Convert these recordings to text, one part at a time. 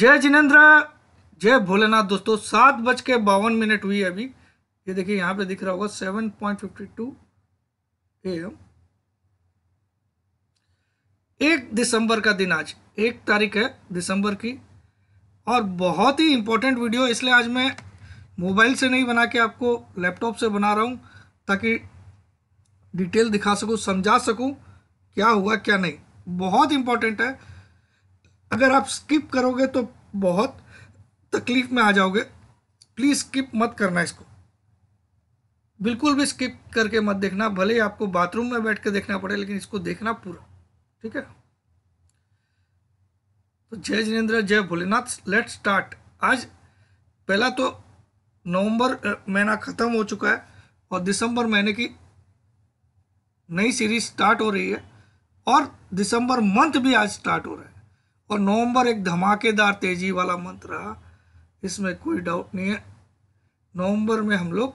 जय जिनेन्द्र जय भोलेनाथ दोस्तों सात बज के बावन मिनट हुई अभी ये देखिए यहाँ पे दिख रहा होगा seven point fifty two A M एक दिसंबर का दिन आज एक तारीख है दिसंबर की और बहुत ही इम्पोर्टेंट वीडियो इसलिए आज मैं मोबाइल से नहीं बना के आपको लैपटॉप से बना रहा हूँ ताकि डिटेल दिखा सकूँ समझा सकूँ क्या हुआ क्या नहीं बहुत इम्पोर्टेंट है अगर आप स्किप करोगे तो बहुत तकलीफ में आ जाओगे प्लीज़ स्किप मत करना इसको बिल्कुल भी स्किप करके मत देखना भले ही आपको बाथरूम में बैठ के देखना पड़े लेकिन इसको देखना पूरा ठीक है तो जय जिनेन्द्र जय भोलेनाथ लेट स्टार्ट आज पहला तो नवंबर महीना ख़त्म हो चुका है और दिसंबर महीने की नई सीरीज स्टार्ट हो रही है और दिसंबर मंथ भी आज स्टार्ट हो रहा है और नवंबर एक धमाकेदार तेज़ी वाला मंथ रहा इसमें कोई डाउट नहीं है नवंबर में हम लोग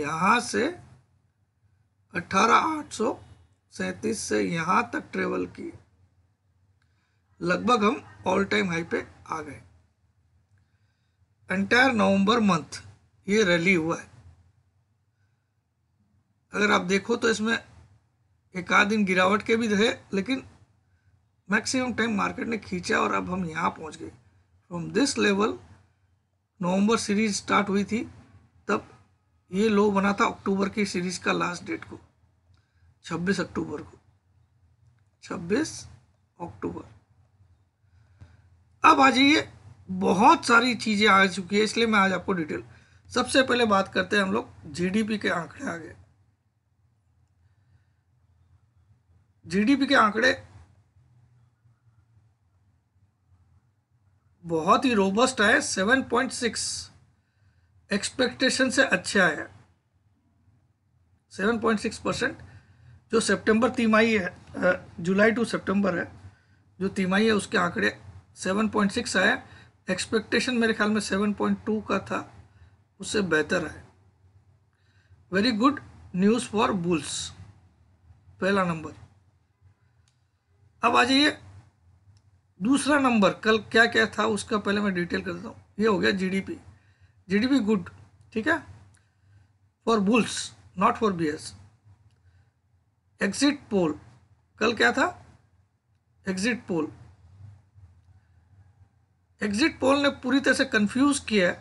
यहाँ से अठारह आठ सौ से यहाँ तक ट्रेवल किए लगभग हम ऑल टाइम हाई पे आ गए एंटायर नवंबर मंथ ये रैली हुआ है अगर आप देखो तो इसमें एक आध दिन गिरावट के भी रहे लेकिन मैक्सिमम टाइम मार्केट ने खींचा और अब हम यहाँ पहुँच गए from this level November series start हुई थी तब ये लो बना था अक्टूबर की सीरीज का लास्ट डेट को 26 अक्टूबर को 26 अक्टूबर अब आ जाइए बहुत सारी चीज़ें आ चुकी है इसलिए मैं आज आपको डिटेल सबसे पहले बात करते हैं हम लोग जीडीपी के आंकड़े आ गए जीडीपी के आंकड़े बहुत ही रोबस्ट आए सेवन पॉइंट सिक्स एक्सपेक्टेशन से अच्छा है सेवन पॉइंट सिक्स परसेंट जो सितंबर तिमाही है जुलाई टू सितंबर है जो तिमाही है उसके आंकड़े सेवन पॉइंट सिक्स आया एक्सपेक्टेशन मेरे ख्याल में सेवन पॉइंट टू का था उससे बेहतर है very good news for bulls पहला नंबर अब आ जाइए दूसरा नंबर कल क्या क्या था उसका पहले मैं डिटेल कर देता हूँ ये हो गया जीडीपी जीडीपी गुड ठीक है for bulls not for bears exit poll कल क्या था एग्जिट पोल एग्जिट पोल ने पूरी तरह से कंफ्यूज किया है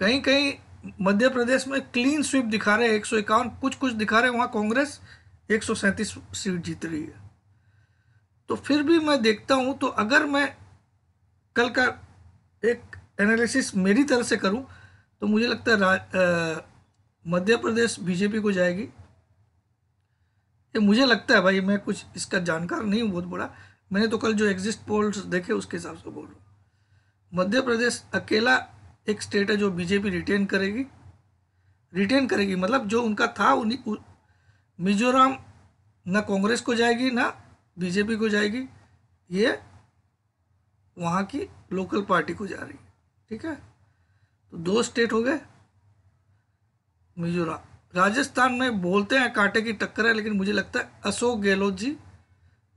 कहीं कहीं मध्य प्रदेश में क्लीन स्वीप दिखा रहे हैं एक कुछ कुछ दिखा रहे हैं वहाँ कांग्रेस एक सीट जीत रही है तो फिर भी मैं देखता हूँ तो अगर मैं कल का एक एनालिसिस मेरी तरह से करूँ तो मुझे लगता है मध्य प्रदेश बीजेपी को जाएगी ये मुझे लगता है भाई मैं कुछ इसका जानकार नहीं हूँ बहुत बड़ा मैंने तो कल जो एग्जिस्ट पोल्स देखे उसके हिसाब से बोल रहा हूँ मध्य प्रदेश अकेला एक स्टेट है जो बीजेपी रिटेन करेगी रिटेन करेगी मतलब जो उनका था उन्हीं मिजोरम ना कांग्रेस को जाएगी ना बीजेपी को जाएगी ये वहाँ की लोकल पार्टी को जा रही है ठीक है तो दो स्टेट हो गए मिजोरम राजस्थान में बोलते हैं कांटे की टक्कर है लेकिन मुझे लगता है अशोक गहलोत जी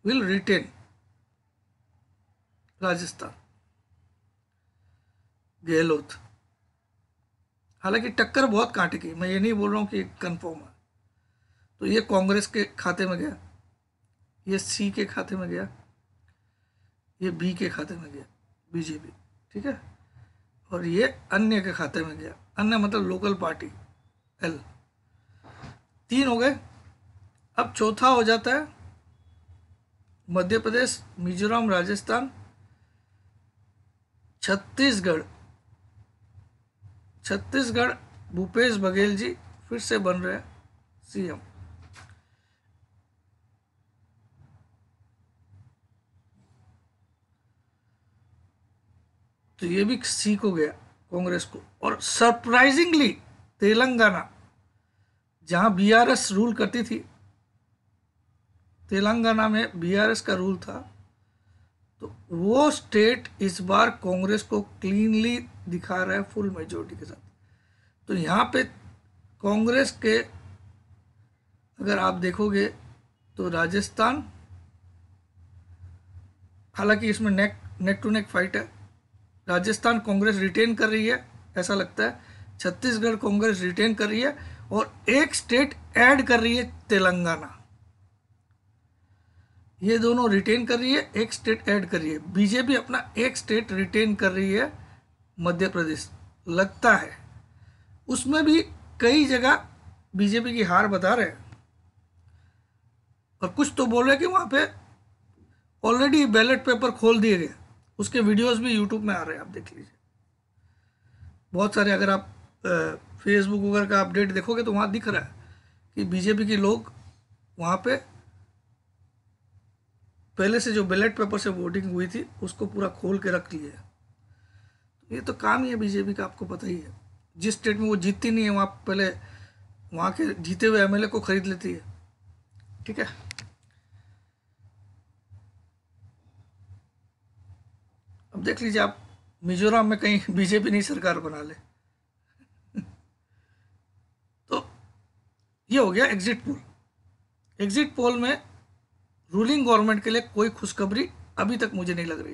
विल रिटेन राजस्थान गहलोत हालांकि टक्कर बहुत कांटे की मैं ये नहीं बोल रहा हूँ कि कंफर्म है तो ये कांग्रेस के खाते में गया ये सी के खाते में गया ये बी के खाते में गया बीजेपी ठीक है और ये अन्य के खाते में गया अन्य मतलब लोकल पार्टी एल तीन हो गए अब चौथा हो जाता है मध्य प्रदेश मिजोरम राजस्थान छत्तीसगढ़ छत्तीसगढ़ भूपेश बघेल जी फिर से बन रहे हैं सीएम तो ये भी सीख हो गया कांग्रेस को और सरप्राइजिंगली तेलंगाना जहाँ बीआरएस रूल करती थी तेलंगाना में बीआरएस का रूल था तो वो स्टेट इस बार कांग्रेस को क्लीनली दिखा रहा है फुल मेजोरिटी के साथ तो यहाँ पे कांग्रेस के अगर आप देखोगे तो राजस्थान हालांकि इसमें नेक नेक टू नेक फाइट है राजस्थान कांग्रेस रिटेन कर रही है ऐसा लगता है छत्तीसगढ़ कांग्रेस रिटेन कर रही है और एक स्टेट ऐड कर रही है तेलंगाना ये दोनों रिटेन कर रही है एक स्टेट ऐड कर रही है बीजेपी अपना एक स्टेट रिटेन कर रही है मध्य प्रदेश लगता है उसमें भी कई जगह बीजेपी की हार बता रहे हैं और कुछ तो बोल रहे कि वहाँ पे ऑलरेडी बैलेट पेपर खोल दिए गए उसके वीडियोस भी यूट्यूब में आ रहे हैं आप देख लीजिए बहुत सारे अगर आप फेसबुक वगैरह का अपडेट देखोगे तो वहाँ दिख रहा है कि बीजेपी के लोग वहाँ पे पहले से जो बैलेट पेपर से वोटिंग हुई थी उसको पूरा खोल के रख लिया ये तो काम ही है बीजेपी का आपको पता ही है जिस स्टेट में वो जीतती नहीं है वहाँ पहले वहाँ के जीते हुए एमएलए को खरीद लेती है ठीक है अब देख लीजिए आप मिजोरम में कहीं बीजेपी नहीं सरकार बना ले तो ये हो गया एग्जिट पोल एग्जिट पोल में रूलिंग गवर्नमेंट के लिए कोई खुशखबरी अभी तक मुझे नहीं लग रही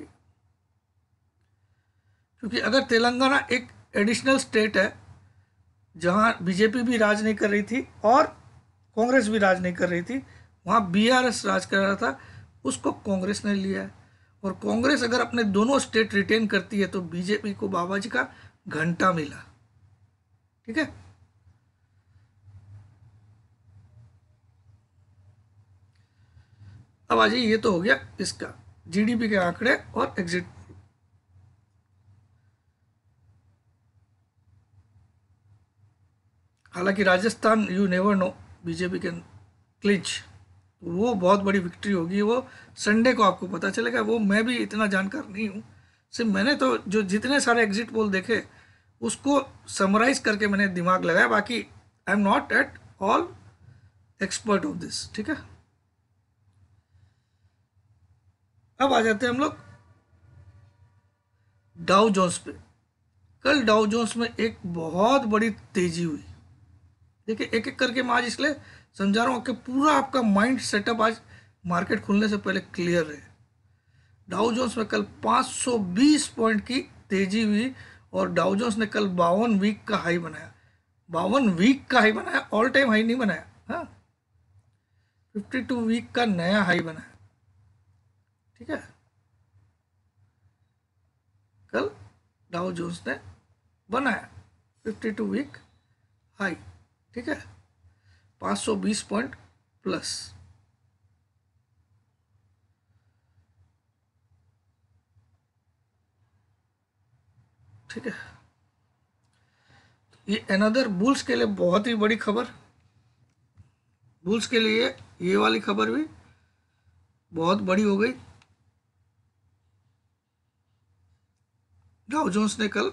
क्योंकि अगर तेलंगाना एक एडिशनल स्टेट है जहां बीजेपी भी राज नहीं कर रही थी और कांग्रेस भी राज नहीं कर रही थी वहां बीआरएस राज कर रहा था उसको कांग्रेस ने लिया है और कांग्रेस अगर अपने दोनों स्टेट रिटेन करती है तो बीजेपी को बाबा जी का घंटा मिला ठीक है अब आ जाइए ये तो हो गया इसका जीडीपी के आंकड़े और एग्जिट हालांकि Rajasthan you never know BJP के क्लिंच वो बहुत बड़ी विक्ट्री होगी वो संडे को आपको पता चलेगा वो मैं भी इतना जानकार नहीं हूँ सिर्फ मैंने तो जो जितने सारे एग्जिट पोल देखे उसको समराइज करके मैंने दिमाग लगाया बाकी I am not at all expert of this ठीक है अब आ जाते हैं हम लोग डाउ जोन्स पे कल डाउ जोन्स में एक बहुत बड़ी तेजी हुई देखिए एक एक करके मैं आज इसलिए समझा रहा हूँ कि पूरा आपका माइंड सेटअप आज मार्केट खुलने से पहले क्लियर है डाउ जोन्स में कल 520 पॉइंट की तेजी हुई और डाउ जोन्स ने कल बावन वीक का हाई बनाया बावन वीक का हाई बनाया ऑल टाइम हाई नहीं बनाया हाँ फिफ्टी टू वीक का नया हाई बनाया ठीक है कल डाउ जोन्स ने बनाया फिफ्टी टू वीक हाई ठीक है 520 पॉइंट प्लस ठीक है ये अनदर बुल्स के लिए बहुत ही बड़ी खबर बुल्स के लिए ये वाली खबर भी बहुत बड़ी हो गई डाउजोन्स ने कल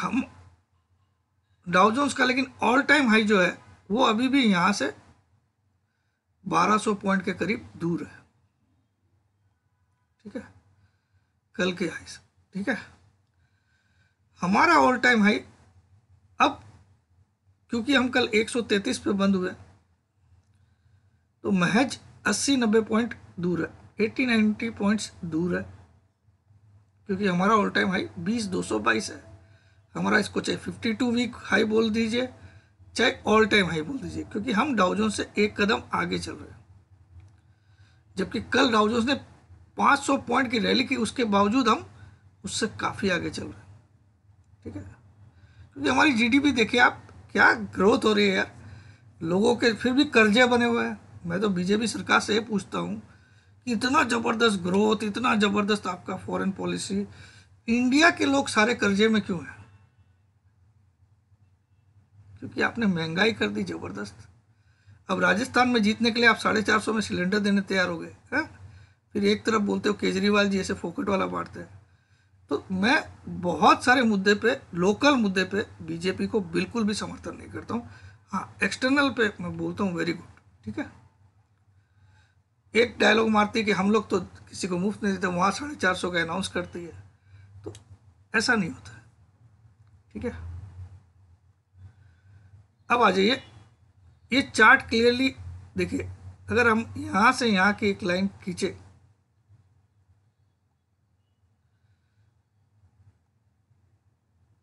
हम डाउजोन्स का लेकिन ऑल टाइम हाई जो है वो अभी भी यहाँ से 1200 पॉइंट के करीब दूर है ठीक है कल के हाई से ठीक है हमारा ऑल टाइम हाई अब क्योंकि हम कल 133 पे बंद हुए तो महज 80 नब्बे पॉइंट दूर है 80-90 पॉइंट्स दूर है क्योंकि हमारा ऑल टाइम हाई 20-222 है हमारा इसको चाहे फिफ्टी टू वीक हाई बोल दीजिए चाहे ऑल टाइम हाई बोल दीजिए क्योंकि हम डाउजोन से एक कदम आगे चल रहे हैं जबकि कल डाउजोन्स ने 500 पॉइंट की रैली की उसके बावजूद हम उससे काफ़ी आगे चल रहे हैं ठीक है क्योंकि हमारी जीडीपी देखिए आप क्या ग्रोथ हो रही है यार लोगों के फिर भी कर्जे बने हुए हैं मैं तो बीजेपी सरकार से ये पूछता हूँ कि इतना ज़बरदस्त ग्रोथ इतना ज़बरदस्त आपका फॉरेन पॉलिसी इंडिया के लोग सारे कर्जे में क्यों हैं क्योंकि आपने महंगाई कर दी ज़बरदस्त अब राजस्थान में जीतने के लिए आप साढ़े चार सौ में सिलेंडर देने तैयार हो गए हैं फिर एक तरफ बोलते हो केजरीवाल जी ऐसे फोकट वाला बांटते हैं तो मैं बहुत सारे मुद्दे पे लोकल मुद्दे पे बीजेपी को बिल्कुल भी समर्थन नहीं करता हूँ हाँ एक्सटर्नल पे मैं बोलता हूँ वेरी गुड ठीक है एक डायलॉग मारती है कि हम लोग तो किसी को मुफ्त नहीं देते वहाँ साढ़े चार सौ का अनाउंस करती है तो ऐसा नहीं होता ठीक है अब आ जाइए ये चार्ट क्लियरली देखिए अगर हम यहाँ से यहाँ की एक लाइन खींचे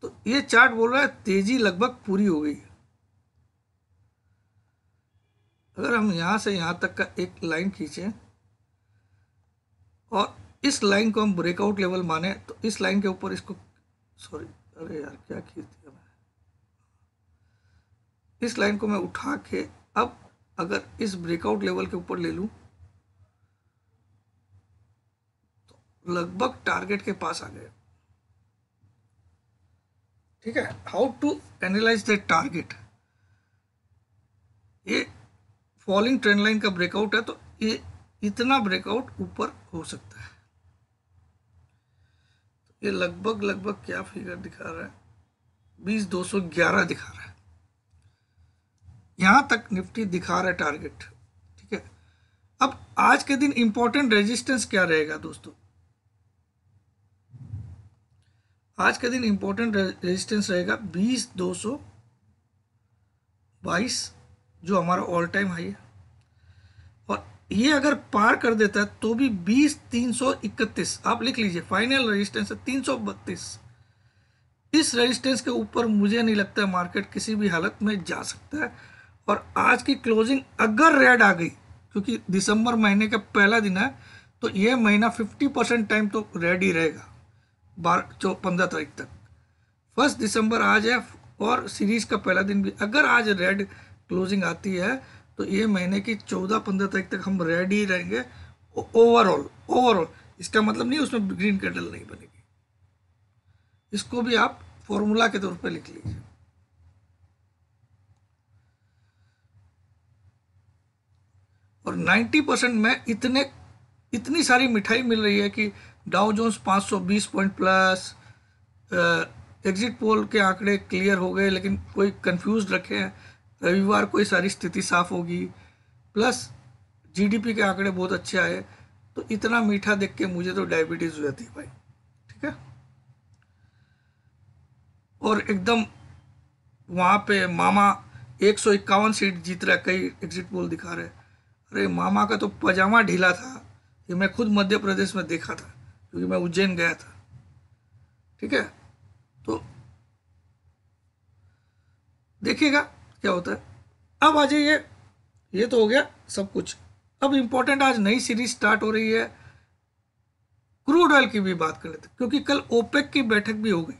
तो ये चार्ट बोल रहा है तेजी लगभग पूरी हो गई अगर हम यहाँ से यहाँ तक का एक लाइन खींचे और इस लाइन को हम ब्रेकआउट लेवल माने तो इस लाइन के ऊपर इसको सॉरी अरे यार क्या खींचते इस लाइन को मैं उठा के अब अगर इस ब्रेकआउट लेवल के ऊपर ले लूं तो लगभग टारगेट के पास आ गए ठीक है how to analyse the target ये फॉलिंग ट्रेंड लाइन का ब्रेकआउट है तो ये इतना ब्रेकआउट ऊपर हो सकता है ये लगभग लगभग क्या फिगर दिखा रहा है बीस दो सौ ग्यारह दिखा रहा है यहाँ तक निफ्टी दिखा रहा है टारगेट ठीक है अब आज के दिन इंपॉर्टेंट रेजिस्टेंस क्या रहेगा दोस्तों आज के दिन इंपॉर्टेंट रेजिस्टेंस रहेगा बीस दो सौ बाईस जो हमारा ऑल टाइम हाई है और ये अगर पार कर देता है तो भी बीस तीन सौ इकतीस आप लिख लीजिए फाइनल रेजिस्टेंस है तीन सौ बत्तीस इस रेजिस्टेंस के ऊपर मुझे नहीं लगता है मार्केट किसी भी हालत में जा सकता है और आज की क्लोजिंग अगर रेड आ गई क्योंकि दिसंबर महीने का पहला दिन है तो ये महीना 50 परसेंट टाइम तो रेड ही रहेगा बारह चौ पंद्रह तारीख तक फर्स्ट दिसंबर आज है और सीरीज का पहला दिन भी अगर आज रेड क्लोजिंग आती है तो ये महीने की चौदह पंद्रह तारीख तक हम रेड ही रहेंगे ओवरऑल ओवरऑल इसका मतलब नहीं उसमें ग्रीन कैंडल नहीं बनेगी इसको भी आप फॉर्मूला के तौर पर लिख लीजिए और 90 परसेंट में इतने इतनी सारी मिठाई मिल रही है कि Dow Jones 520 point plus exit poll के आंकड़े क्लियर हो गए लेकिन कोई कंफ्यूज रखे हैं रविवार को ये सारी स्थिति साफ होगी प्लस जीडीपी के आंकड़े बहुत अच्छे आए तो इतना मीठा देख के मुझे तो डायबिटीज़ हो जाती है भाई ठीक है और एकदम वहाँ पे मामा एक सीट जीत रहा है कई एग्जिट पोल दिखा रहे हैं अरे मामा का तो पजामा ढीला था ये मैं खुद मध्य प्रदेश में देखा था क्योंकि मैं उज्जैन गया था ठीक है तो देखिएगा क्या होता है अब आ जाइए ये तो हो गया सब कुछ अब इम्पोर्टेंट आज नई सीरीज स्टार्ट हो रही है क्रूड ऑयल की भी बात कर लेते क्योंकि कल ओपेक की बैठक भी हो गई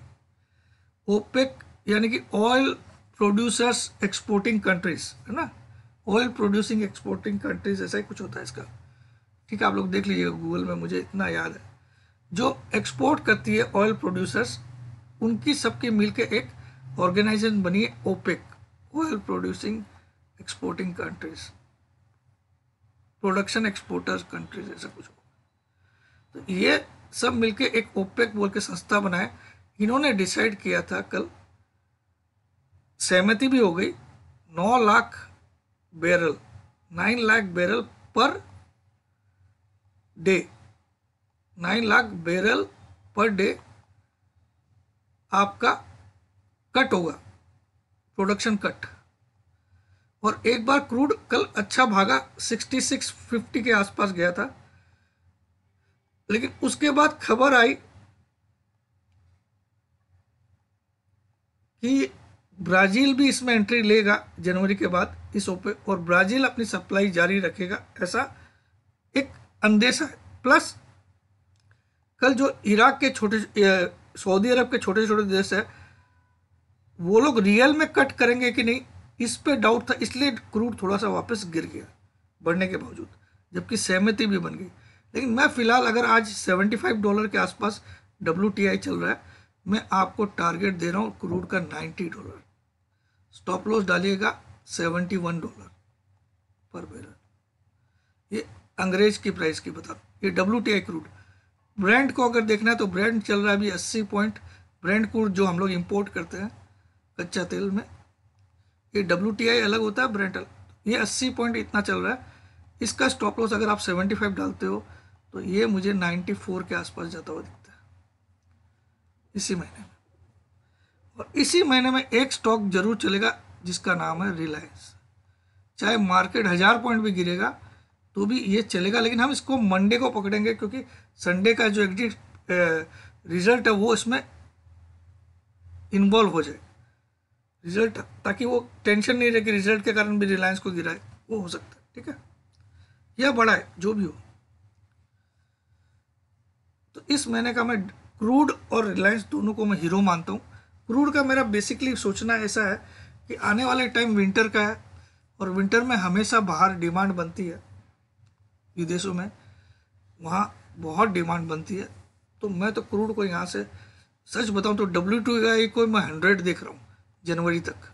ओपेक यानी कि ऑयल प्रोड्यूसर्स एक्सपोर्टिंग कंट्रीज है ना ऑयल प्रोड्यूसिंग एक्सपोर्टिंग कंट्रीज ऐसा ही कुछ होता है इसका ठीक है आप लोग देख लीजिएगा गूगल में मुझे इतना याद है जो एक्सपोर्ट करती है ऑयल प्रोड्यूसर्स उनकी सबकी मिल के एक ऑर्गेनाइजेशन बनी है OPEC oil producing exporting countries production exporters countries ऐसा कुछ तो ये सब मिलके एक ओपेक बोल के संस्था बनाए इन्होंने डिसाइड किया था कल सहमति भी हो गई नौ lakh barrel 9 lakh barrel per day 9 lakh barrel per day आपका कट होगा प्रोडक्शन कट और एक बार क्रूड कल अच्छा भागा 6650 के आसपास गया था लेकिन उसके बाद खबर आई कि ब्राज़ील भी इसमें एंट्री लेगा जनवरी के बाद इस ओपे और ब्राज़ील अपनी सप्लाई जारी रखेगा ऐसा एक अंदेशा है प्लस कल जो इराक के छोटे सऊदी अरब के छोटे छोटे देश है वो लोग रियल में कट करेंगे कि नहीं इस पे डाउट था इसलिए क्रूड थोड़ा सा वापस गिर गया बढ़ने के बावजूद जबकि सहमति भी बन गई लेकिन मैं फ़िलहाल अगर आज 75 डॉलर के आसपास डब्ल्यू चल रहा है मैं आपको टारगेट दे रहा हूँ क्रूड का 90 डॉलर स्टॉप लॉस डालिएगा सेवेंटी वन डॉलर पर बैरल ये अंग्रेज की प्राइस की बता ये W T I crude Brent को अगर देखना है तो ब्रांड चल रहा है अभी अस्सी पॉइंट ब्रांड क्रूड जो हम लोग इम्पोर्ट करते हैं कच्चा तेल में ये डब्ल्यू टी आई अलग होता है ब्रांड ये अस्सी पॉइंट इतना चल रहा है इसका स्टॉप लॉस अगर आप सेवेंटी फाइव डालते हो तो ये मुझे नाइन्टी फोर के आसपास जाता हुआ दिखता है इसी महीने और इसी महीने में एक स्टॉक जरूर चलेगा जिसका नाम है रिलायंस चाहे मार्केट हज़ार पॉइंट भी गिरेगा तो भी ये चलेगा लेकिन हम इसको मंडे को पकड़ेंगे क्योंकि संडे का जो एग्जिट रिजल्ट है वो इसमें इन्वॉल्व हो जाए रिजल्ट ताकि वो टेंशन नहीं रहे कि रिजल्ट के कारण भी रिलायंस को गिराए वो हो सकता है ठीक है या बड़ा है जो भी हो तो इस महीने का मैं क्रूड और रिलायंस दोनों को मैं हीरो मानता हूँ क्रूड का मेरा बेसिकली सोचना ऐसा है कि आने वाले टाइम विंटर का है और विंटर में हमेशा बाहर डिमांड बनती है विदेशों में वहाँ बहुत डिमांड बनती है तो मैं तो क्रूड को यहाँ से सच बताऊँ तो डब्ल्यू टू का ही कोई मैं हंड्रेड देख रहा हूँ जनवरी तक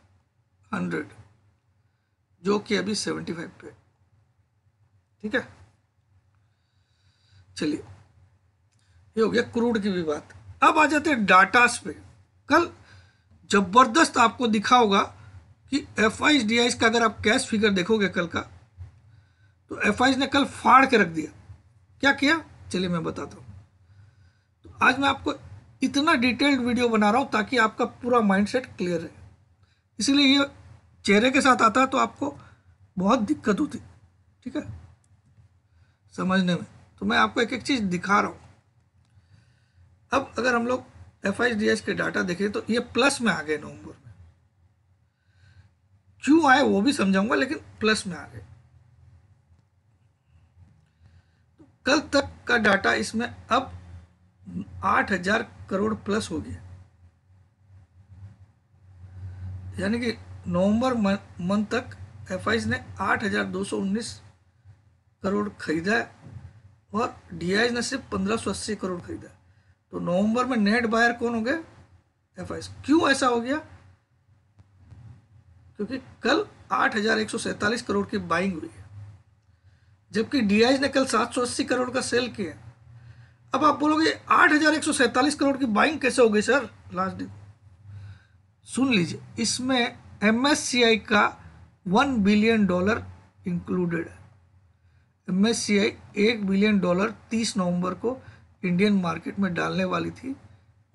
हंड्रेड जो कि अभी सेवेंटी फाइव पे ठीक है चलिए ये हो गया क्रूड की भी बात अब आ जाते हैं डाटास पे कल ज़बरदस्त आपको दिखा होगा कि एफ आई डी आईज का अगर आप कैश फिगर देखोगे कल का तो एफ आईज ने कल फाड़ के रख दिया क्या किया चलिए मैं बताता हूँ तो आज मैं आपको इतना डिटेल्ड वीडियो बना रहा हूँ ताकि आपका पूरा माइंडसेट क्लियर रहे इसलिए ये चेहरे के साथ आता है तो आपको बहुत दिक्कत होती ठीक है समझने में तो मैं आपको एक एक चीज़ दिखा रहा हूँ अब अगर हम लोग एफ के डाटा देखें तो ये प्लस में आ गए नवंबर में क्यों आए वो भी समझाऊंगा लेकिन प्लस में आ गए तो कल तक का डाटा इसमें अब आठ हजार करोड़ प्लस हो गया यानी कि नवंबर मंथ तक एफ ने आठ हजार दो सौ उन्नीस करोड़ खरीदा और डी ने सिर्फ पंद्रह सौ अस्सी करोड़ खरीदा तो नवंबर में नेट बायर कौन हो गया एफ क्यों ऐसा हो गया क्योंकि कल आठ हजार एक सौ करोड़ की बाइंग हुई है जबकि डी ने कल सात सौ अस्सी करोड़ का सेल किया अब आप बोलोगे आठ हजार एक सौ सैंतालीस करोड़ की बाइंग कैसे हो गई सर लास्ट डे सुन लीजिए इसमें एम का वन बिलियन डॉलर इंक्लूडेड है एमएससीआई एक बिलियन डॉलर तीस नवंबर को इंडियन मार्केट में डालने वाली थी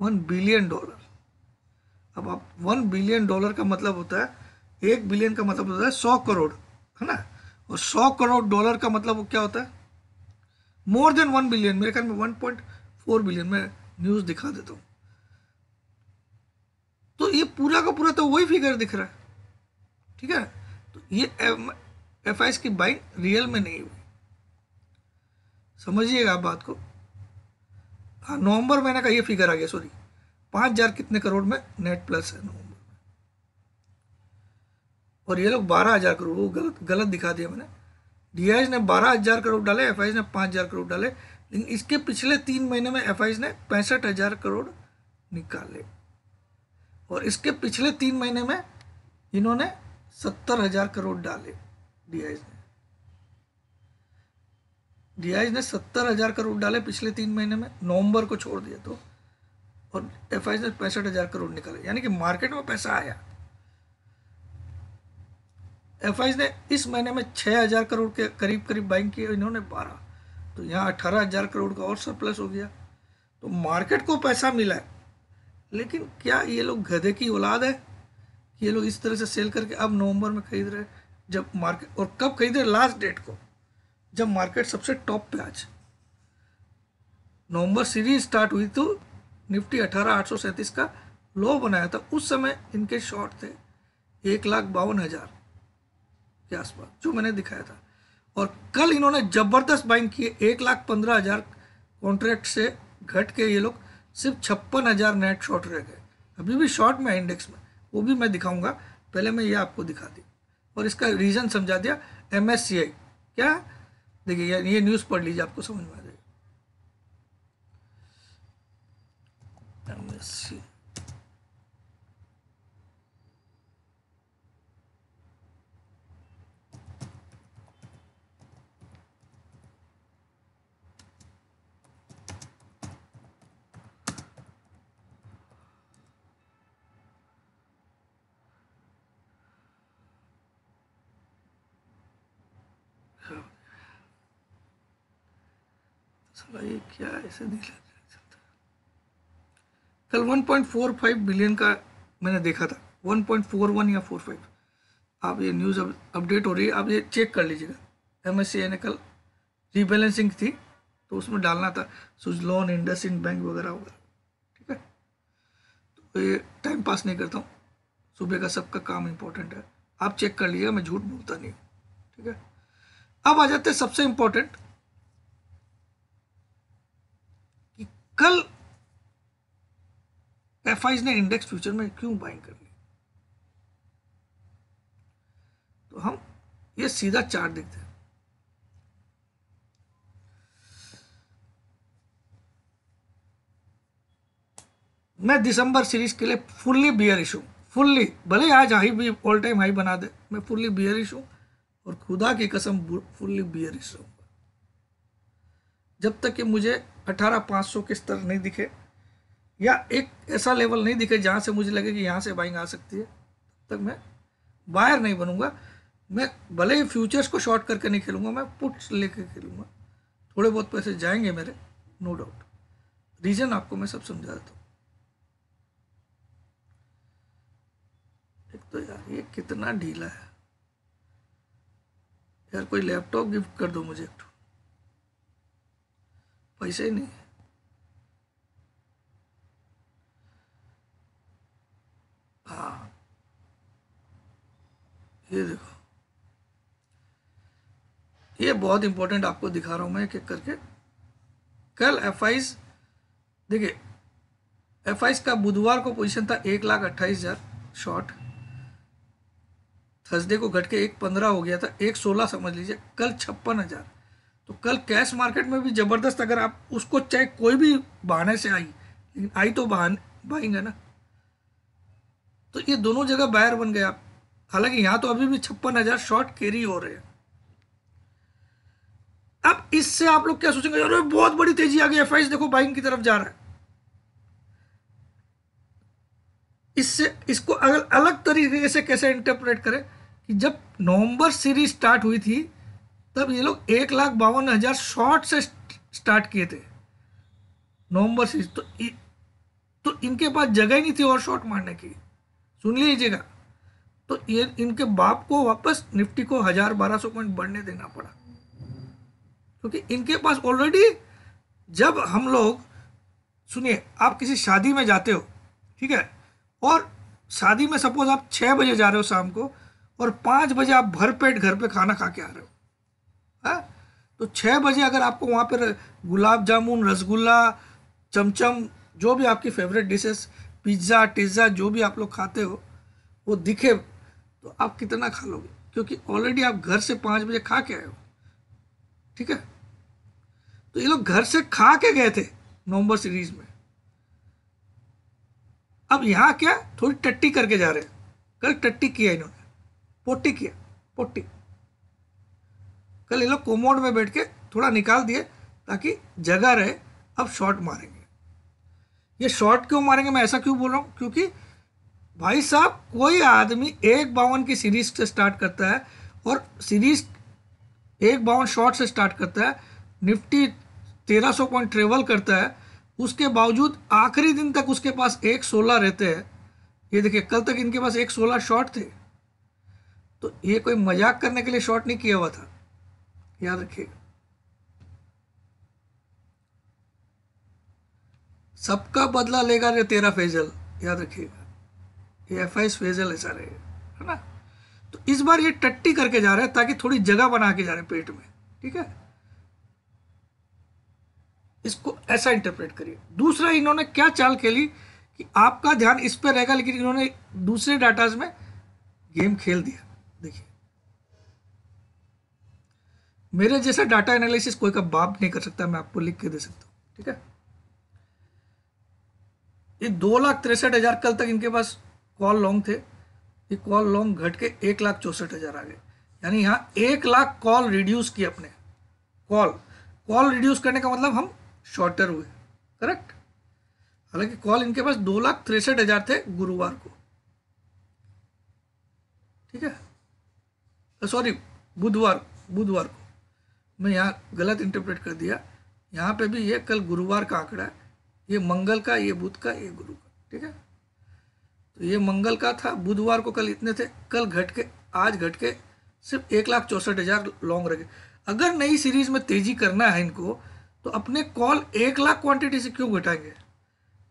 वन बिलियन डॉलर अब आप वन बिलियन डॉलर का मतलब होता है एक बिलियन का मतलब होता है सौ करोड़ है ना और सौ करोड़ डॉलर का मतलब वो क्या होता है मोर देन वन बिलियन मेरे ख्याल में वन पॉइंट फोर बिलियन में न्यूज़ दिखा देता हूँ तो ये पूरा का पूरा तो वही फिगर दिख रहा है ठीक है तो ये एफ आई की बाइंग रियल में नहीं हुई समझिएगा आप बात को हाँ नवंबर महीने का ये फिगर आ गया सॉरी पाँच हज़ार कितने करोड़ में नेट प्लस है नवंबर और ये लोग बारह हज़ार करोड़ वो गलत गलत दिखा दिया मैंने डी ने बारह हज़ार करोड़ डाले एफ ने पाँच हज़ार करोड़ डाले लेकिन इसके पिछले तीन महीने में एफ ने पैंसठ हज़ार करोड़ निकाले और इसके पिछले तीन महीने में इन्होंने सत्तर हज़ार करोड़ डाले डी ने डी ने सत्तर हज़ार करोड़ डाले पिछले तीन महीने में नवंबर को छोड़ दिया तो और एफ ने पैंसठ हज़ार करोड़ निकाले यानी कि मार्केट में पैसा आया एफ ने इस महीने में छः हज़ार करोड़ के करीब करीब बाइंग किए इन्होंने बारह तो यहाँ अठारह हज़ार करोड़ का और सरप्लस हो गया तो मार्केट को पैसा मिला है लेकिन क्या ये लोग गधे की औलाद है कि ये लोग इस तरह से सेल करके अब नवंबर में खरीद रहे जब मार्केट और कब खरीद रहे लास्ट डेट को जब मार्केट सबसे टॉप पे आज नवंबर सीरीज स्टार्ट हुई तो निफ्टी अठारह आठ सौ सैंतीस का लो बनाया था उस समय इनके शॉर्ट थे एक लाख बावन हज़ार के आसपास जो मैंने दिखाया था और कल इन्होंने ज़बरदस्त बाइंग किए एक लाख पंद्रह हज़ार कॉन्ट्रैक्ट से घट के ये लोग सिर्फ छप्पन हज़ार नेट शॉर्ट रह गए अभी भी शॉर्ट में इंडेक्स में वो भी मैं दिखाऊंगा पहले मैं ये आपको दिखा दी और इसका रीज़न समझा दिया एम क्या देखिए यार ये न्यूज़ पढ़ लीजिए आपको समझ में आ जाएगा साला ये क्या ऐसे नहीं लग सकता कल 1.45 बिलियन का मैंने देखा था 1.41 या 45 आप ये न्यूज़ अपडेट हो रही है आप ये चेक कर लीजिएगा एम एस ने कल रीबैलेंसिंग थी तो उसमें डालना था सुज लोन इंडस इंड बैंक वगैरह वगैरह ठीक है तो ये टाइम पास नहीं करता हूँ सुबह का सबका काम इम्पोर्टेंट है आप चेक कर लीजिएगा मैं झूठ बोलता नहीं ठीक है अब आ जाते हैं सबसे इम्पोर्टेंट कल एफ ने इंडेक्स फ्यूचर में क्यों बाइंग कर ली तो हम ये सीधा चार्ट देखते हैं मैं दिसंबर सीरीज के लिए फुल्ली बियरिश इशू फुल्ली भले आज हाई भी ऑल टाइम हाई बना दे मैं फुल्ली बियरिश इशू और खुदा की कसम फुल्ली बियरिश हूँ जब तक कि मुझे अठारह पाँच सौ के स्तर नहीं दिखे या एक ऐसा लेवल नहीं दिखे जहाँ से मुझे लगे कि यहाँ से बाइंग आ सकती है तब तक मैं बायर नहीं बनूंगा मैं भले ही फ्यूचर्स को शॉर्ट करके नहीं खेलूंगा मैं पुट्स लेकर खेलूंगा थोड़े बहुत पैसे जाएंगे मेरे नो डाउट रीज़न आपको मैं सब समझा देता हूँ एक तो यार ये कितना ढीला है यार कोई लैपटॉप गिफ्ट कर दो मुझे एक पैसे ही नहीं हाँ। ये देखो ये बहुत इंपॉर्टेंट आपको दिखा रहा हूं मैं एक करके कल एफ आईज देखिए एफ आईस का बुधवार को पोजीशन था एक लाख अट्ठाईस हज़ार शॉर्ट थर्सडे को घट के एक पंद्रह हो गया था एक सोलह समझ लीजिए कल छप्पन हज़ार तो कल कैश मार्केट में भी ज़बरदस्त अगर आप उसको चाहे कोई भी बहाने से आई लेकिन आई तो बहाने बाइंग है ना तो ये दोनों जगह बायर बन गया हालांकि यहां तो अभी भी छप्पन हज़ार शॉर्ट कैरी हो रहे हैं अब इससे आप लोग क्या सोचेंगे अरे बहुत बड़ी तेजी आ गई एफ देखो बाइंग की तरफ जा रहा है इससे इसको अगर अलग तरीके से कैसे इंटरप्रेट करें कि जब नवंबर सीरीज स्टार्ट हुई थी तब ये लोग एक लाख बावन हज़ार शॉर्ट से स्टार्ट किए थे नवंबर से तो तो इनके पास जगह ही नहीं थी और शॉर्ट मारने की सुन लीजिएगा तो ये इनके बाप को वापस निफ्टी को हज़ार बारह सौ पॉइंट बढ़ने देना पड़ा क्योंकि तो इनके पास ऑलरेडी जब हम लोग सुनिए आप किसी शादी में जाते हो ठीक है और शादी में सपोज आप छः बजे जा रहे हो शाम को और पाँच बजे आप भर पेट घर पे खाना खा के आ रहे हो तो छः बजे अगर आपको वहाँ पर गुलाब जामुन रसगुल्ला चमचम जो भी आपकी फेवरेट डिशेस पिज्ज़ा टिज्ज़ा जो भी आप लोग खाते हो वो दिखे तो आप कितना खा लोगे क्योंकि ऑलरेडी आप घर से पाँच बजे खा के आए हो ठीक है तो ये लोग घर से खा के गए थे नवंबर सीरीज में अब यहाँ क्या थोड़ी टट्टी करके जा रहे हैं कल टट्टी किया इन्होंने पोटी किया पोटी कल इन लोग कोमोड में बैठ के थोड़ा निकाल दिए ताकि जगह रहे अब शॉट मारेंगे ये शॉट क्यों मारेंगे मैं ऐसा क्यों बोल रहा हूँ क्योंकि भाई साहब कोई आदमी एक बावन की सीरीज से स्टार्ट करता है और सीरीज एक बावन शॉट से स्टार्ट करता है निफ्टी तेरह सौ पॉइंट ट्रेवल करता है उसके बावजूद आखिरी दिन तक उसके पास एक सोलह रहते हैं ये देखिए कल तक इनके पास एक सोलह शॉट थे तो ये कोई मजाक करने के लिए शॉट नहीं किया हुआ था याद रखिएगा सबका बदला लेगा रे तेरा फैजल याद रखिएगा ये एफ आई फैजल ऐसा रहेगा है ना तो इस बार ये टट्टी करके जा रहा है ताकि थोड़ी जगह बना के जा रहे पेट में ठीक है इसको ऐसा इंटरप्रेट करिए दूसरा इन्होंने क्या चाल खेली कि आपका ध्यान इस पर रहेगा लेकिन इन्होंने दूसरे डाटाज में गेम खेल दिया देखिए मेरे जैसा डाटा एनालिसिस कोई का बाप नहीं कर सकता मैं आपको लिख के दे सकता हूँ ठीक है ये दो लाख तिरसठ हज़ार कल तक इनके पास कॉल लॉन्ग थे ये कॉल लॉन्ग घट के एक लाख चौसठ हज़ार आ गए यानी यहाँ एक लाख कॉल रिड्यूस किए अपने कॉल कॉल रिड्यूस करने का मतलब हम शॉर्टर हुए करेक्ट हालांकि कॉल इनके पास दो लाख तिरसठ हज़ार थे गुरुवार को ठीक है सॉरी बुधवार बुधवार को मैं यहाँ गलत इंटरप्रेट कर दिया यहाँ पे भी ये कल गुरुवार का आंकड़ा है ये मंगल का ये बुध का ये गुरु का ठीक है तो ये मंगल का था बुधवार को कल इतने थे कल घट के आज घट के सिर्फ एक लाख चौंसठ हज़ार लॉन्ग रखे अगर नई सीरीज़ में तेज़ी करना है इनको तो अपने कॉल एक लाख क्वांटिटी से क्यों घटाएंगे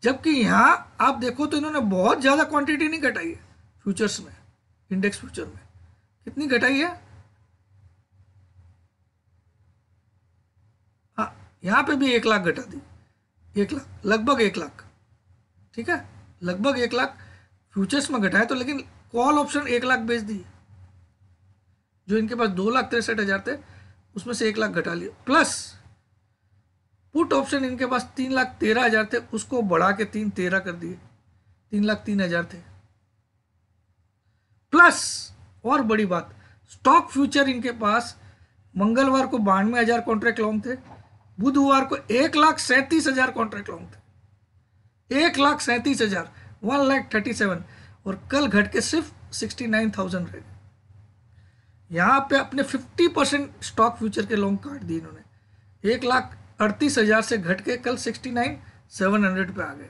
जबकि यहाँ आप देखो तो इन्होंने बहुत ज़्यादा क्वांटिटी नहीं घटाई है फ्यूचर्स में इंडेक्स फ्यूचर में कितनी घटाई है यहाँ पे भी एक लाख घटा दी एक लाख लगभग एक लाख ठीक है लगभग एक लाख फ्यूचर्स में घटाए तो लेकिन कॉल ऑप्शन एक लाख बेच दिए जो इनके पास दो लाख तिरसठ हज़ार थे उसमें से एक लाख घटा लिए प्लस पुट ऑप्शन इनके पास तीन लाख तेरह हज़ार थे उसको बढ़ा के तीन तेरह कर दिए तीन लाख तीन हज़ार थे प्लस और बड़ी बात स्टॉक फ्यूचर इनके पास मंगलवार को बानवे हज़ार कॉन्ट्रैक्ट लॉन्ग थे बुधवार को एक लाख सैंतीस हजार कॉन्ट्रैक्ट लॉन्ग थे एक लाख सैंतीस हजार वन लाख थर्टी सेवन और कल घट के सिर्फ सिक्सटी नाइन थाउजेंड रह गए यहाँ पे अपने फिफ्टी परसेंट स्टॉक फ्यूचर के लॉन्ग काट दिए इन्होंने एक लाख अड़तीस हजार से घट के कल सिक्सटी नाइन सेवन हंड्रेड पे आ गए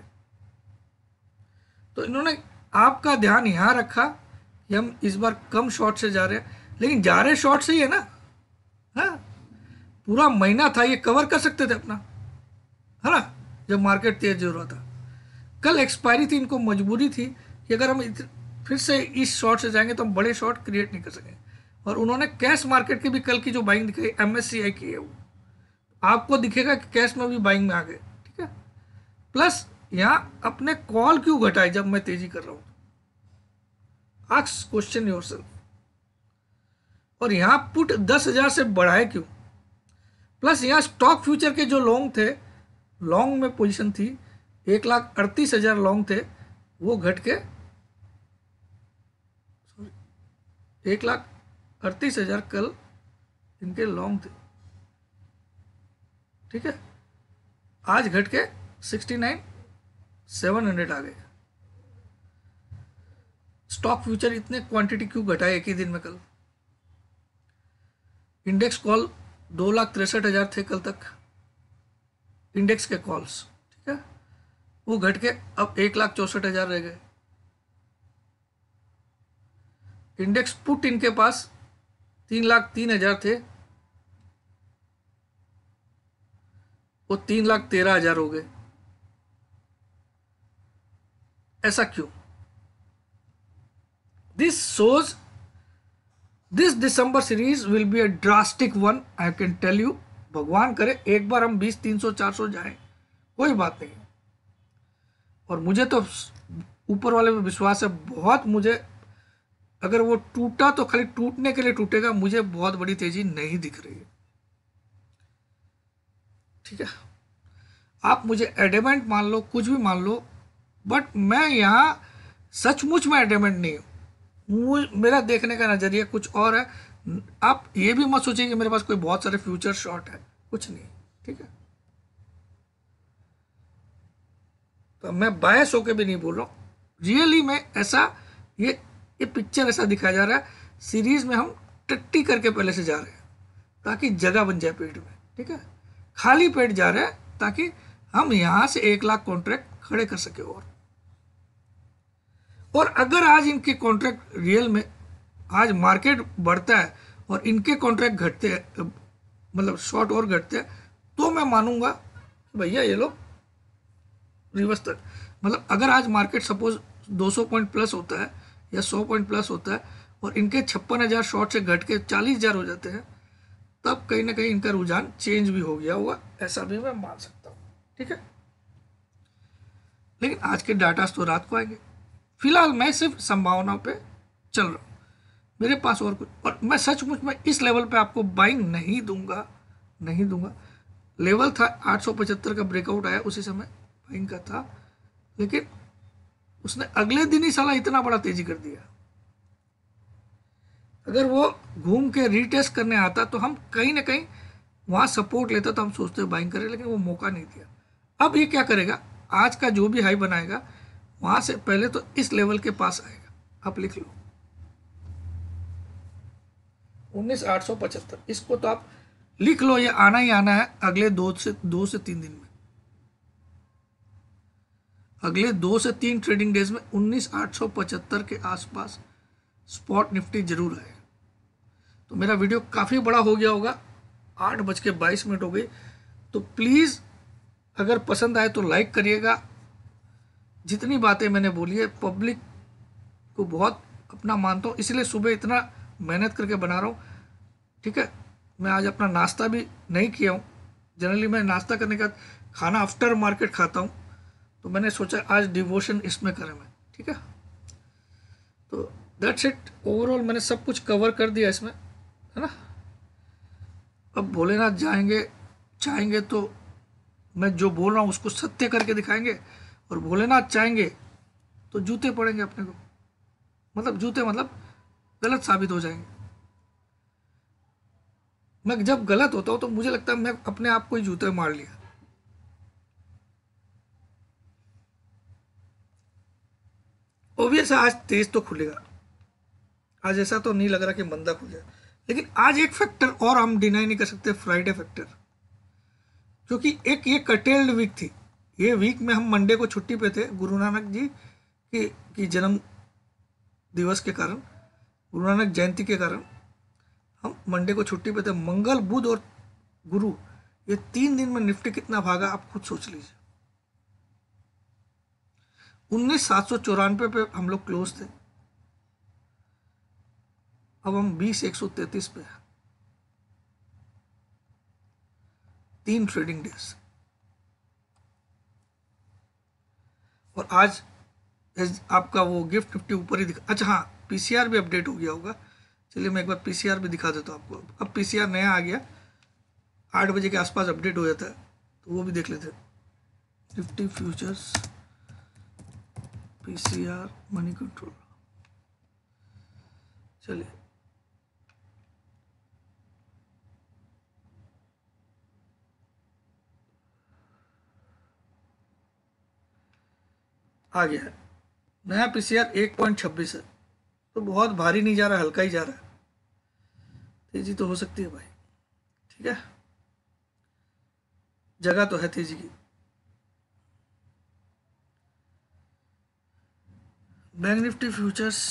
तो इन्होंने आपका ध्यान यहाँ रखा कि हम इस बार कम शॉर्ट से जा रहे हैं लेकिन जा रहे शॉर्ट से ही है ना हाँ पूरा महीना था ये कवर कर सकते थे अपना है ना जब मार्केट तेज हो रहा था कल एक्सपायरी थी इनको मजबूरी थी कि अगर हम फिर से इस शॉर्ट से जाएंगे तो हम बड़े शॉर्ट क्रिएट नहीं कर सकेंगे और उन्होंने कैश मार्केट की भी कल की जो बाइंग दिखाई एम एस सी आई की है वो आपको दिखेगा कि कैश में भी बाइंग में आ गए ठीक है प्लस यहाँ अपने कॉल क्यों घटाए जब मैं तेजी कर रहा हूँ आक्स क्वेश्चन योर सेल्फ और यहाँ पुट दस हजार से बढ़ाए क्यों प्लस यहाँ स्टॉक फ्यूचर के जो लॉन्ग थे लॉन्ग में पोजीशन थी एक लाख अड़तीस हज़ार लॉन्ग थे वो घट के सॉरी एक लाख अड़तीस हज़ार कल इनके लॉन्ग थे ठीक है आज घट के सिक्सटी नाइन सेवन हंड्रेड आ गए स्टॉक फ्यूचर इतने क्वांटिटी क्यों घटाए एक ही दिन में कल इंडेक्स कॉल दो लाख तिरसठ हज़ार थे कल तक इंडेक्स के कॉल्स ठीक है वो घट के अब एक लाख चौसठ हज़ार रह गए इंडेक्स पुट इनके पास तीन लाख तीन हज़ार थे वो तीन लाख तेरह हज़ार हो गए ऐसा क्यों this shows this December series will be a drastic one I can tell you भगवान करे एक बार हम बीस तीन सौ चार सौ जाए कोई बात नहीं और मुझे तो ऊपर वाले में विश्वास है बहुत मुझे अगर वो टूटा तो खाली टूटने के लिए टूटेगा मुझे बहुत बड़ी तेजी नहीं दिख रही है ठीक है आप मुझे एडेमेंट मान लो कुछ भी मान लो बट मैं यहाँ सचमुच में एडेमेंट नहीं हूँ मेरा देखने का नज़रिया कुछ और है आप ये भी मत सोचिए कि मेरे पास कोई बहुत सारे फ्यूचर शॉट है कुछ नहीं ठीक है तो मैं बायस होके भी नहीं बोल रहा हूँ रियली में ऐसा ये ये पिक्चर ऐसा दिखाया जा रहा है सीरीज में हम टट्टी करके पहले से जा रहे हैं ताकि जगह बन जाए पेट में ठीक है खाली पेट जा रहे हैं ताकि हम यहाँ से एक लाख कॉन्ट्रैक्ट खड़े कर सके और और अगर आज इनके कॉन्ट्रैक्ट रियल में आज मार्केट बढ़ता है और इनके कॉन्ट्रैक्ट घटते हैं मतलब शॉर्ट और घटते हैं तो मैं मानूंगा भैया ये लोग रिवर्स तक मतलब अगर आज मार्केट सपोज 200 पॉइंट प्लस होता है या 100 पॉइंट प्लस होता है और इनके छप्पन हज़ार शॉर्ट से घट के चालीस हज़ार हो जाते हैं तब कहीं ना कहीं इनका रुझान चेंज भी हो गया होगा ऐसा भी मैं मान सकता हूँ ठीक है लेकिन आज के डाटास तो रात को आएंगे फिलहाल मैं सिर्फ संभावना पे चल रहा हूँ मेरे पास और कुछ और मैं सचमुच में इस लेवल पे आपको बाइंग नहीं दूंगा नहीं दूंगा लेवल था आठ का ब्रेकआउट आया उसी समय बाइंग का था लेकिन उसने अगले दिन ही साला इतना बड़ा तेजी कर दिया अगर वो घूम के रीटेस्ट करने आता तो हम कहीं ना कहीं वहाँ सपोर्ट लेता तो हम सोचते बाइंग करें लेकिन वो मौका नहीं दिया अब ये क्या करेगा आज का जो भी हाई बनाएगा वहां से पहले तो इस लेवल के पास आएगा आप लिख लो उन्नीस आठ सौ पचहत्तर इसको तो आप लिख लो ये आना ही आना है अगले दो से दो से तीन दिन में अगले दो से तीन ट्रेडिंग डेज में उन्नीस आठ सौ पचहत्तर के आसपास स्पॉट निफ्टी जरूर आएगा तो मेरा वीडियो काफ़ी बड़ा हो गया होगा आठ बज के बाईस मिनट हो गई तो प्लीज़ अगर पसंद आए तो लाइक करिएगा जितनी बातें मैंने बोली है पब्लिक को बहुत अपना मानता हूँ इसलिए सुबह इतना मेहनत करके बना रहा हूँ ठीक है मैं आज अपना नाश्ता भी नहीं किया हूँ जनरली मैं नाश्ता करने का खाना आफ्टर मार्केट खाता हूँ तो मैंने सोचा आज डिवोशन इसमें करें मैं ठीक है तो दैट्स इट ओवरऑल मैंने सब कुछ कवर कर दिया इसमें है ना अब भोलेनाथ जाएंगे चाहेंगे तो मैं जो बोल रहा हूँ उसको सत्य करके दिखाएंगे और भोलेनाथ चाहेंगे तो जूते पड़ेंगे अपने को मतलब जूते मतलब गलत साबित हो जाएंगे मैं जब गलत होता हूं तो मुझे लगता है मैं अपने आप को ही जूते मार लिया ओबियस आज तेज तो खुलेगा आज ऐसा तो नहीं लग रहा कि मंदा खुल जाए लेकिन आज एक फैक्टर और हम डिनाई नहीं कर सकते फ्राइडे फैक्टर क्योंकि एक ये कटेल्ड वीक थी ये वीक में हम मंडे को छुट्टी पे थे गुरु नानक जी की की जन्म दिवस के कारण गुरु नानक जयंती के कारण हम मंडे को छुट्टी पे थे मंगल बुध और गुरु ये तीन दिन में निफ्टी कितना भागा आप खुद सोच लीजिए उन्नीस सात सौ चौरानवे पे हम लोग क्लोज थे अब हम बीस एक सौ तैतीस पे हैं तीन ट्रेडिंग डेज और आज आपका वो गिफ्ट निफ्टी ऊपर ही दिखा अच्छा हाँ पी भी अपडेट हो गया होगा चलिए मैं एक बार पी भी दिखा देता हूँ आपको अब पी नया आ गया आठ बजे के आसपास अपडेट हो जाता है तो वो भी देख लेते हैं Nifty futures P money control चलिए आ गया है नया पी सी आर एक पॉइंट छब्बीस है तो बहुत भारी नहीं जा रहा हल्का ही जा रहा है तेजी तो हो सकती है भाई ठीक है जगह तो है तेजी की bank Nifty futures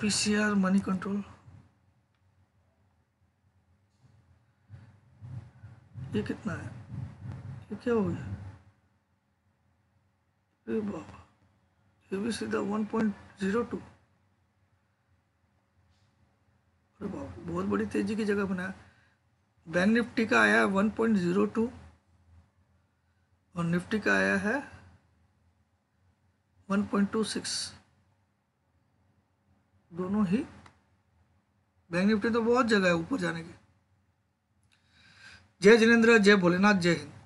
PCR money control ये कितना है ये क्या हो गया ए बाबा ये भी सीधा वन पॉइंट जीरो टू अरे बाप बहुत बड़ी तेजी की जगह बनाया बैंक निफ्टी का आया है वन पॉइंट जीरो टू और निफ्टी का आया है वन पॉइंट टू सिक्स दोनों ही बैंक निफ्टी तो बहुत जगह है ऊपर जाने की जय जिनेन्द्र जय भोलेनाथ जय हिंद